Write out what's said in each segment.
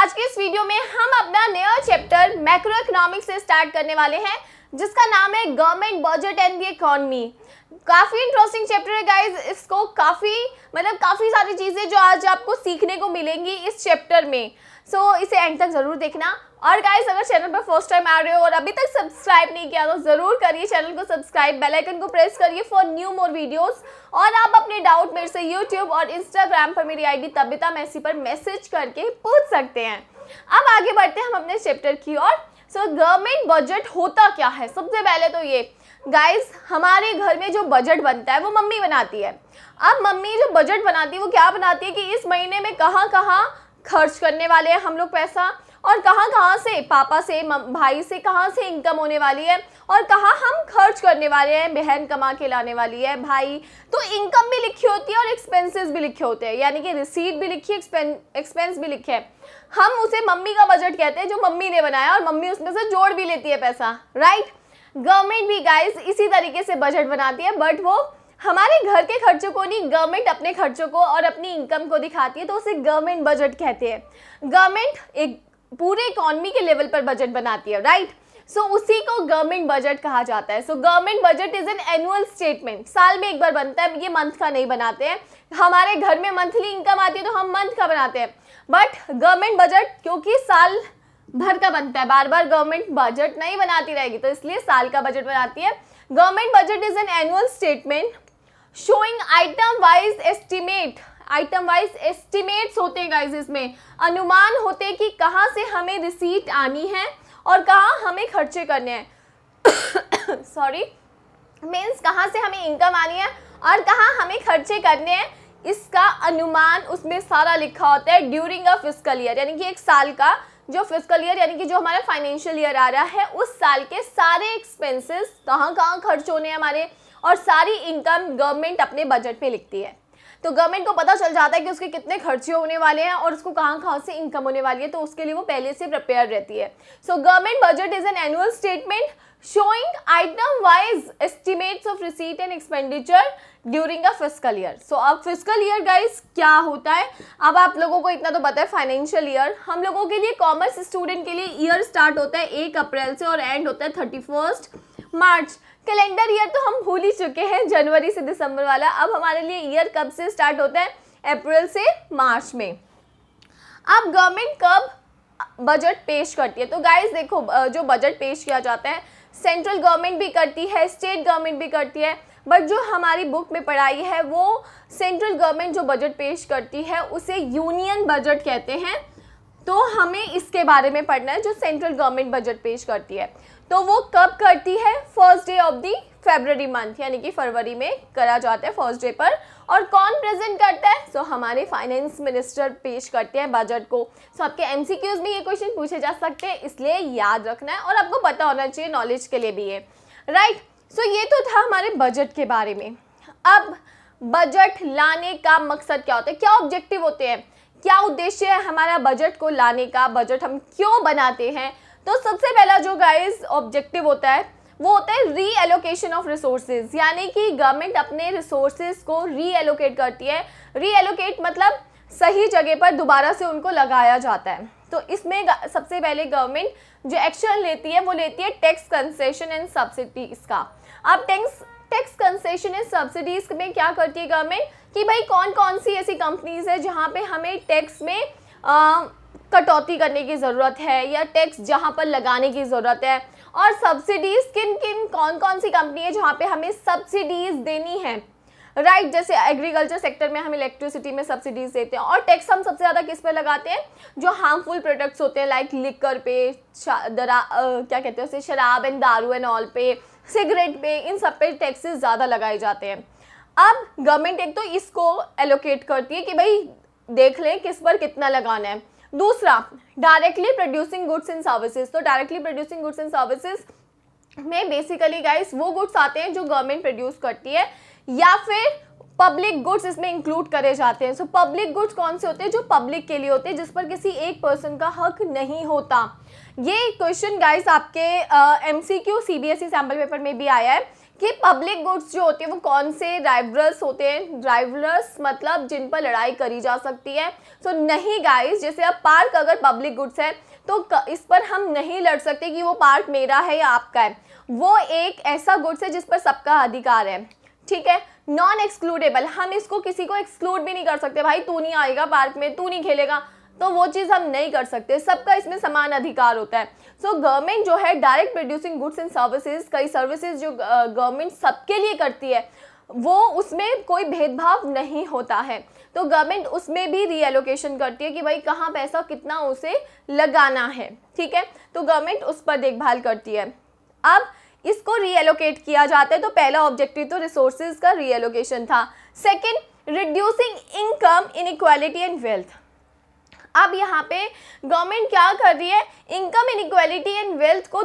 आज के इस वीडियो में हम अपना नया चैप्टर मैक्रो इकोनॉमिक्स से स्टार्ट करने वाले हैं जिसका नाम है government budget and the economy काफ़ी इंटरेस्टिंग चैप्टर है गाइज इसको काफ़ी मतलब काफ़ी सारी चीज़ें जो आज आपको सीखने को मिलेंगी इस चैप्टर में सो so, इसे एंड तक ज़रूर देखना और गाइज अगर चैनल पर फर्स्ट टाइम आ रहे हो और अभी तक सब्सक्राइब नहीं किया तो ज़रूर करिए चैनल को सब्सक्राइब बेल आइकन को प्रेस करिए फॉर न्यू मोर वीडियोस और आप अपने डाउट मेरे से यूट्यूब और इंस्टाग्राम पर मेरी आईडी तबिता मैसी पर मैसेज करके पूछ सकते हैं अब आगे बढ़ते हैं हम अपने चैप्टर की और सो गवर्नमेंट बजट होता क्या है सबसे पहले तो ये गाइस हमारे घर में जो बजट बनता है वो मम्मी बनाती है अब मम्मी जो बजट बनाती है वो क्या बनाती है कि इस महीने में कहाँ कहाँ खर्च करने वाले हैं हम लोग पैसा और कहाँ कहाँ से पापा से भाई से कहाँ से इनकम होने वाली है और कहाँ हम खर्च करने वाले हैं बहन कमा के लाने वाली है भाई तो इनकम भी लिखी होती है और एक्सपेंसेस भी लिखे होते हैं यानी कि रिसीट भी लिखी है एक्सपेंस भी लिखे हैं हम उसे मम्मी का बजट कहते हैं जो मम्मी ने बनाया और मम्मी उसमें से जोड़ भी लेती है पैसा राइट गवर्नमेंट भी गाइज इसी तरीके से बजट बनाती है बट वो हमारे घर के खर्चों को नहीं गवर्नमेंट अपने खर्चों को और अपनी इनकम को दिखाती है तो उसे गवर्नमेंट बजट कहते हैं गवर्नमेंट एक पूरे इकोनॉमी के लेवल पर बजट बनाती है राइट सो so, उसी को गवर्नमेंट बजट कहा जाता है so government budget is an annual statement साल में एक बार बनता है ये मंथ का नहीं बनाते हैं हमारे घर में मंथली इनकम आती है तो हम मंथ का बनाते हैं बट गवर्नमेंट बजट क्योंकि साल भर का बनता है बार बार गवर्नमेंट बजट नहीं बनाती रहेगी तो इसलिए साल का बजट बनाती है government budget is an annual statement showing item wise estimate item wise estimates होते हैं गाइज इसमें अनुमान होते हैं कि कहाँ से हमें रिसीट आनी है और कहाँ हमें खर्चे करने हैं सॉरी मीन्स कहाँ से हमें इनकम आनी है और कहाँ हमें खर्चे करने हैं इसका अनुमान उसमें सारा लिखा होता है ड्यूरिंग अ फिजिकल ईयर यानी कि एक साल का जो फिजिकल ईयर यानी कि जो हमारा फाइनेंशियल ईयर आ रहा है उस साल के सारे एक्सपेंसेस कहाँ कहाँ खर्च होने हैं हमारे और सारी इनकम गवर्नमेंट अपने बजट पे लिखती है तो गवर्नमेंट को पता चल जाता है कि उसके कितने खर्चे होने वाले हैं और उसको कहाँ कहाँ से इनकम होने वाली है तो उसके लिए वो पहले से प्रिपेयर रहती है so government budget is an annual statement showing item wise estimates of receipt and expenditure during a physical year so अब फिजिकल ईयर गाइज क्या होता है अब आप लोगों को इतना तो पता है फाइनेंशियल ईयर हम लोगों के लिए कॉमर्स स्टूडेंट के लिए ईयर स्टार्ट होता है एक अप्रैल से और एंड होता है thirty first March calendar year तो हम भूल ही चुके हैं जनवरी से दिसंबर वाला अब हमारे लिए ईयर कब से स्टार्ट होता है अप्रैल से मार्च में अब गवर्नमेंट कब बजट पेश करती है तो गाइस देखो जो बजट पेश किया जाता है सेंट्रल गवर्नमेंट भी करती है स्टेट गवर्नमेंट भी करती है बट जो हमारी बुक में पढ़ाई है वो सेंट्रल गवर्नमेंट जो बजट पेश करती है उसे यूनियन बजट कहते हैं तो हमें इसके बारे में पढ़ना है जो सेंट्रल गवर्नमेंट बजट पेश करती है तो वो कब करती है first day of the February month यानी कि फरवरी में करा जाता है फर्स्ट डे पर और कौन प्रेजेंट करता है सो so, हमारे फाइनेंस मिनिस्टर पेश करते हैं बजट को सो so, आपके एमसीक्यूज में ये क्वेश्चन पूछे जा सकते हैं इसलिए याद रखना है और आपको पता होना चाहिए नॉलेज के लिए भी ये राइट right? सो so, ये तो था हमारे बजट के बारे में अब बजट लाने का मकसद क्या होता है क्या ऑब्जेक्टिव होते हैं क्या उद्देश्य है हमारा बजट को लाने का बजट हम क्यों बनाते हैं तो सबसे पहला जो गाइस ऑब्जेक्टिव होता है वो होता है री एलोकेशन ऑफ रिसोर्सेज यानी कि गवर्नमेंट अपने रिसोर्सेज को री एलोकेट करती है री एलोकेट मतलब सही जगह पर दोबारा से उनको लगाया जाता है तो इसमें सबसे पहले गवर्नमेंट जो एक्शन लेती है वो लेती है टैक्स कंसेशन एंड सब्सिडी इसका अब टैक्स टैक्स कंसेशन सब्सिडीज में क्या करती है गवर्नमेंट कि भाई कौन कौन सी ऐसी कंपनीज है जहाँ पे हमें टैक्स में आ, कटौती करने की ज़रूरत है या टैक्स जहाँ पर लगाने की ज़रूरत है और सब्सिडीज किन किन कौन कौन सी कंपनी है जहाँ पे हमें सब्सिडीज देनी है राइट right, जैसे एग्रीकल्चर सेक्टर में हम इलेक्ट्रिसिटी में सब्सिडीज देते हैं और टैक्स हम सबसे ज़्यादा किस पे लगाते हैं जो हार्मफुल प्रोडक्ट्स होते हैं लाइक लिकर पे दरा आ, क्या कहते हैं उसे शराब एंड दारू एंड ऑल पे सिगरेट पे इन सब पे टैक्सेस ज़्यादा लगाए जाते हैं अब गवर्नमेंट एक तो इसको एलोकेट करती है कि भाई देख लें किस पर कितना लगाना है दूसरा directly producing goods and services तो directly producing goods and services में बेसिकली गाइस वो गुड्स आते हैं जो गवर्नमेंट प्रोड्यूस करती है या फिर पब्लिक गुड्स इसमें इंक्लूड करे जाते हैं सो पब्लिक गुड्स कौन से होते हैं जो पब्लिक के लिए होते हैं जिस पर किसी एक पर्सन का हक नहीं होता ये क्वेश्चन गाइस आपके M C Q C B S E sample paper में भी आया है कि पब्लिक गुड्स जो होते हैं वो कौन से ड्राइवरस होते हैं राइवल्स मतलब जिन पर लड़ाई करी जा सकती है सो so, नहीं गाइस जैसे अब पार्क अगर पब्लिक गुड्स है तो इस पर हम नहीं लड़ सकते कि वो पार्क मेरा है या आपका है वो एक ऐसा गुड्स है जिस पर सबका अधिकार है ठीक है नॉन एक्सक्लूडेबल हम इसको किसी को एक्सक्लूड भी नहीं कर सकते भाई तू नहीं आएगा पार्क में तू नहीं खेलेगा तो वो चीज़ हम नहीं कर सकते सबका इसमें समान अधिकार होता है सो so, गवर्नमेंट जो है direct producing goods and services कई सर्विसेज जो गवर्नमेंट सबके लिए करती है वो उसमें कोई भेदभाव नहीं होता है तो गवर्नमेंट उसमें भी रीएलोकेशन करती है कि भाई कहाँ पैसा कितना उसे लगाना है ठीक है तो गवर्नमेंट उस पर देखभाल करती है अब इसको रीएलोकेट किया जाता है तो पहला ऑब्जेक्टिव तो रिसोर्सेज का रीएलोकेशन था second reducing income inequality and wealth अब यहाँ पे गवर्नमेंट क्या कर रही है इनकम इनक्वालिटी एंड वेल्थ को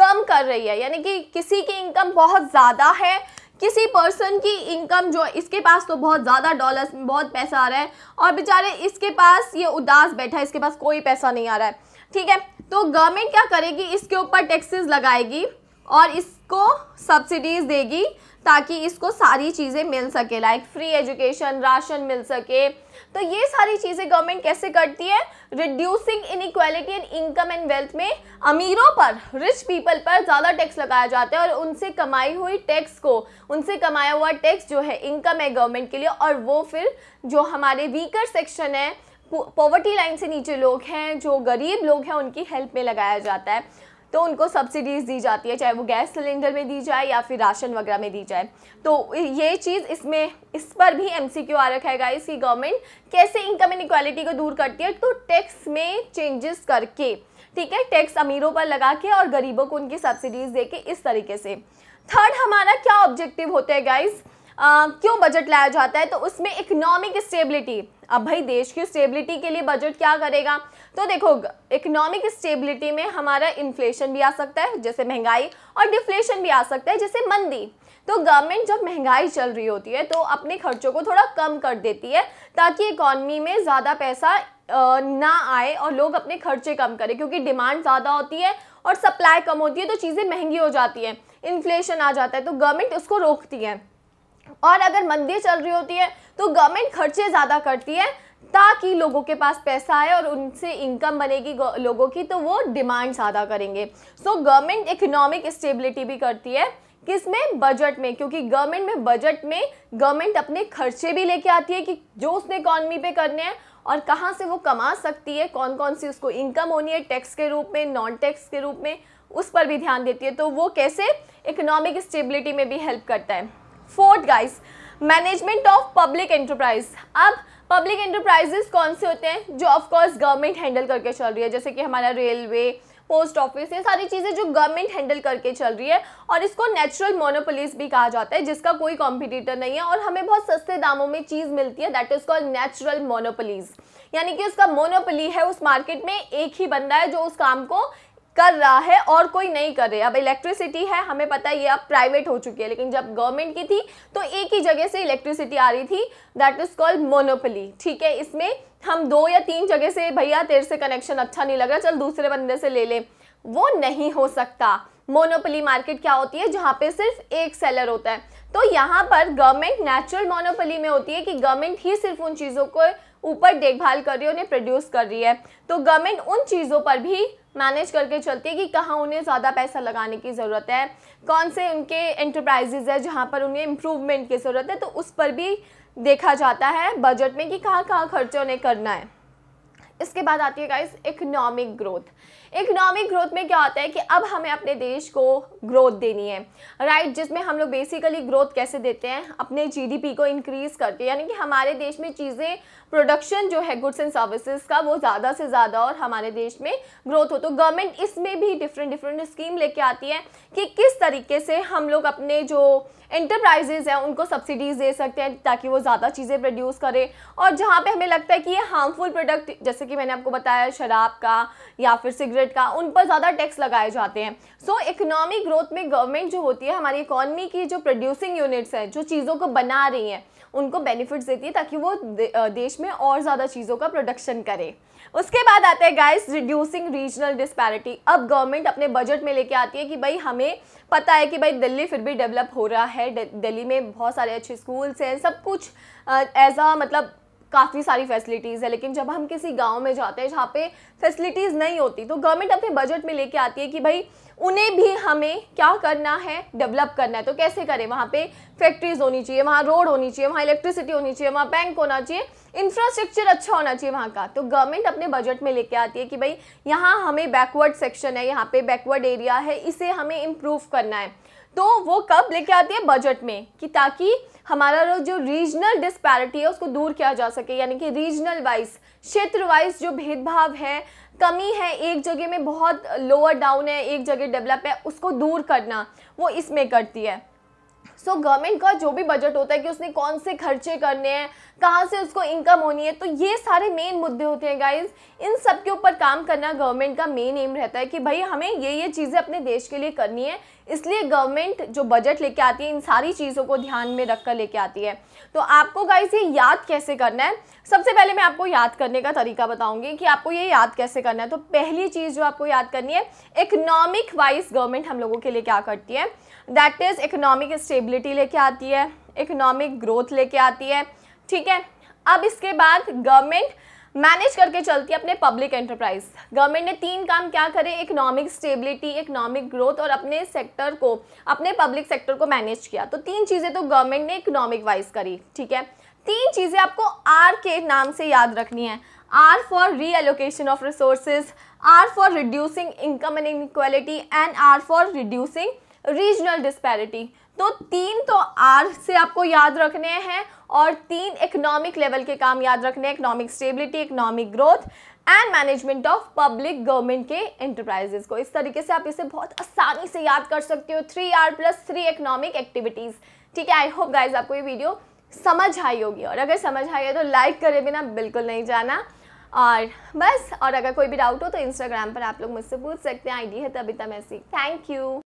कम कर रही है यानी कि किसी की इनकम बहुत ज़्यादा है किसी पर्सन की इनकम जो इसके पास तो बहुत ज़्यादा डॉलर्स बहुत पैसा आ रहा है और बेचारे इसके पास ये उदास बैठा है इसके पास कोई पैसा नहीं आ रहा है ठीक है तो गवर्नमेंट क्या करेगी इसके ऊपर टैक्सेस लगाएगी और इसको सब्सिडीज़ देगी ताकि इसको सारी चीज़ें मिल सके लाइक फ्री एजुकेशन राशन मिल सके तो ये सारी चीज़ें गवर्नमेंट कैसे करती है reducing inequality in income and wealth में अमीरों पर रिच पीपल पर ज़्यादा टैक्स लगाया जाता है और उनसे कमाई हुई टैक्स को उनसे कमाया हुआ टैक्स जो है इनकम है गवर्नमेंट के लिए और वो फिर जो हमारे वीकर सेक्शन है पॉवर्टी लाइन से नीचे लोग हैं जो गरीब लोग हैं उनकी हेल्प में लगाया जाता है तो उनको सब्सिडीज़ दी जाती है चाहे वो गैस सिलेंडर में दी जाए या फिर राशन वगैरह में दी जाए तो ये चीज़ इसमें इस पर भी एम सी क्यू आ रखा है गाइस की गवर्नमेंट कैसे इनकम इनक्वालिटी को दूर करती है तो टैक्स में चेंजेस करके ठीक है टैक्स अमीरों पर लगा के और गरीबों को उनकी सब्सिडीज़ दे के इस तरीके से थर्ड हमारा क्या ऑब्जेक्टिव होता है गाइज़ आ, क्यों बजट लाया जाता है तो उसमें इकोनॉमिक स्टेबिलिटी अब भाई देश की स्टेबिलिटी के लिए बजट क्या करेगा तो देखो इकोनॉमिक स्टेबिलिटी में हमारा इन्फ्लेशन भी आ सकता है जैसे महंगाई और डिफ्लेशन भी आ सकता है जैसे मंदी तो गवर्नमेंट जब महंगाई चल रही होती है तो अपने खर्चों को थोड़ा कम कर देती है ताकि इकॉनमी में ज़्यादा पैसा ना आए और लोग अपने खर्चे कम करें क्योंकि डिमांड ज़्यादा होती है और सप्लाई कम होती है तो चीज़ें महंगी हो जाती हैं इन्फ्लेशन आ जाता है तो गवर्नमेंट उसको रोकती है और अगर मंदी चल रही होती है तो गवर्नमेंट खर्चे ज़्यादा करती है ताकि लोगों के पास पैसा आए और उनसे इनकम बनेगी लोगों की तो वो डिमांड ज़्यादा करेंगे सो गवर्नमेंट इकोनॉमिक स्टेबिलिटी भी करती है किस में बजट में क्योंकि गवर्नमेंट में बजट में गवर्नमेंट अपने खर्चे भी लेके आती है कि जो उसने इकॉनमी पे करने हैं और कहाँ से वो कमा सकती है कौन कौन सी उसको इनकम होनी है टैक्स के रूप में नॉन टैक्स के रूप में उस पर भी ध्यान देती है तो वो कैसे इकोनॉमिक स्टेबिलिटी में भी हेल्प करता है fourth guys management of public enterprise अब पब्लिक एंटरप्राइजेस कौन से होते हैं जो ऑफकोर्स गवर्नमेंट हैंडल करके चल रही है जैसे कि हमारा रेलवे पोस्ट ऑफिस ये सारी चीज़ें जो गवर्नमेंट हैंडल करके चल रही है और इसको नेचुरल मोनोपोलिस भी कहा जाता है जिसका कोई कॉम्पिटिटर नहीं है और हमें बहुत सस्ते दामों में चीज़ मिलती है that is call natural monopolies यानी कि उसका मोनोपोली है उस मार्केट में एक ही बंदा है जो उस काम को कर रहा है और कोई नहीं कर रहा अब इलेक्ट्रिसिटी है हमें पता है ये अब प्राइवेट हो चुकी है लेकिन जब गवर्नमेंट की थी तो एक ही जगह से इलेक्ट्रिसिटी आ रही थी दैट इज़ कॉल्ड मोनोपली ठीक है इसमें हम दो या तीन जगह से भैया तेरे से कनेक्शन अच्छा नहीं लग रहा चल दूसरे बंदे से ले ले वो नहीं हो सकता मोनोपली मार्केट क्या होती है जहाँ पे सिर्फ एक सेलर होता है तो यहाँ पर गवर्नमेंट नेचुरल मोनोपली में होती है कि गवर्नमेंट ही सिर्फ उन चीज़ों को ऊपर देखभाल कर रही है उन्हें प्रोड्यूस कर रही है तो गवर्नमेंट उन चीज़ों पर भी मैनेज करके चलती है कि कहाँ उन्हें ज़्यादा पैसा लगाने की ज़रूरत है कौन से उनके इंटरप्राइजेज़ है जहाँ पर उन्हें इम्प्रूवमेंट की ज़रूरत है तो उस पर भी देखा जाता है बजट में कि कहाँ कहाँ खर्चे उन्हें करना है इसके बाद आती है guys economic growth economic growth में क्या होता है कि अब हमें अपने देश को ग्रोथ देनी है राइट right? जिसमें हम लोग बेसिकली ग्रोथ कैसे देते हैं अपने जीडीपी को इंक्रीज़ करके यानी कि हमारे देश में चीज़ें प्रोडक्शन जो है गुड्स एंड सर्विसेज का वो ज़्यादा से ज़्यादा और हमारे देश में ग्रोथ हो तो गवर्नमेंट इसमें भी डिफरेंट डिफरेंट स्कीम लेके आती है कि किस तरीके से हम लोग अपने जो इंटरप्राइजेज़ हैं उनको सब्सिडीज़ दे सकते हैं ताकि वो ज़्यादा चीज़ें प्रोड्यूस करें और जहाँ पर हमें लगता है कि ये हार्मफुल प्रोडक्ट जैसे कि मैंने आपको बताया शराब का या फिर सिगरेट कॉरपोरेट का उन पर ज़्यादा टैक्स लगाए जाते हैं सो इकोनॉमिक ग्रोथ में गवर्नमेंट जो होती है हमारी इकॉनमी की जो प्रोड्यूसिंग यूनिट्स हैं जो चीज़ों को बना रही हैं उनको बेनिफिट्स देती है ताकि वो देश में और ज़्यादा चीज़ों का प्रोडक्शन करे उसके बाद आता है गाइस रिड्यूसिंग रीजनल डिस्पैरिटी अब गवर्नमेंट अपने बजट में लेके आती है कि भाई हमें पता है कि भाई दिल्ली फिर भी डेवलप हो रहा है दिल्ली में बहुत सारे अच्छे स्कूल्स हैं सब कुछ एज अ मतलब काफ़ी सारी फैसिलिटीज़ है लेकिन जब हम किसी गाँव में जाते हैं जहाँ पे फैसिलिटीज़ नहीं होती तो गवर्नमेंट अपने बजट में लेके आती है कि भाई उन्हें भी हमें क्या करना है डेवलप करना है तो कैसे करें वहाँ पे फैक्ट्रीज़ होनी चाहिए वहाँ रोड होनी चाहिए वहाँ इलेक्ट्रिसिटी होनी चाहिए वहाँ बैंक होना चाहिए इंफ्रास्ट्रक्चर अच्छा होना चाहिए वहाँ का तो गवर्नमेंट अपने बजट में लेके आती है कि भाई यहाँ हमें बैकवर्ड सेक्शन है यहाँ पे बैकवर्ड एरिया है इसे हमें इम्प्रूव करना है तो वो कब लेके आती है बजट में कि ताकि हमारा जो रीजनल डिस्पैरिटी है उसको दूर किया जा सके यानी कि रीजनल वाइज क्षेत्र वाइज जो भेदभाव है कमी है एक जगह में बहुत लोअर डाउन है एक जगह डेवलप है उसको दूर करना वो इसमें करती है सो so, गवर्नमेंट का जो भी बजट होता है कि उसने कौन से खर्चे करने हैं कहाँ से उसको इनकम होनी है तो ये सारे मेन मुद्दे होते हैं गाइज इन सब के ऊपर काम करना गवर्नमेंट का मेन एम रहता है कि भाई हमें ये ये चीज़ें अपने देश के लिए करनी है इसलिए गवर्नमेंट जो बजट लेके आती है इन सारी चीज़ों को ध्यान में रख कर लेके आती है तो आपको गाइज ये याद कैसे करना है सबसे पहले मैं आपको याद करने का तरीका बताऊंगी कि आपको ये याद कैसे करना है तो पहली चीज़ जो आपको याद करनी है इकोनॉमिक वाइज गवर्नमेंट हम लोगों के लिए क्या करती है दैट इज़ इकोनॉमिक स्टेबिलिटी लेके आती है इकोनॉमिक ग्रोथ लेके आती है ठीक है अब इसके बाद गवर्नमेंट मैनेज करके चलती है अपने पब्लिक एंटरप्राइज गवर्नमेंट ने तीन काम क्या करे इकोनॉमिक स्टेबिलिटी इकोनॉमिक ग्रोथ और अपने सेक्टर को अपने पब्लिक सेक्टर को मैनेज किया तो तीन चीज़ें तो गवर्नमेंट ने इकोनॉमिक वाइज करी ठीक है तीन चीज़ें आपको आर के नाम से याद रखनी है R for reallocation of resources R for reducing income and inequality and R for reducing regional disparity तो तीन तो आर से आपको याद रखने हैं और तीन इकोनॉमिक लेवल के काम याद रखने हैं economic stability economic growth and management of public government के एंटरप्राइजेस को इस तरीके से आप इसे बहुत आसानी से याद कर सकते हो three R plus three economic activities ठीक है आई होप गाइज आपको ये वीडियो समझ आई होगी और अगर समझ आई है तो लाइक करे बिना बिल्कुल नहीं जाना और बस और अगर कोई भी डाउट हो तो इंस्टाग्राम पर आप लोग मुझसे पूछ सकते हैं आईडी है तभी तक ऐसी थैंक यू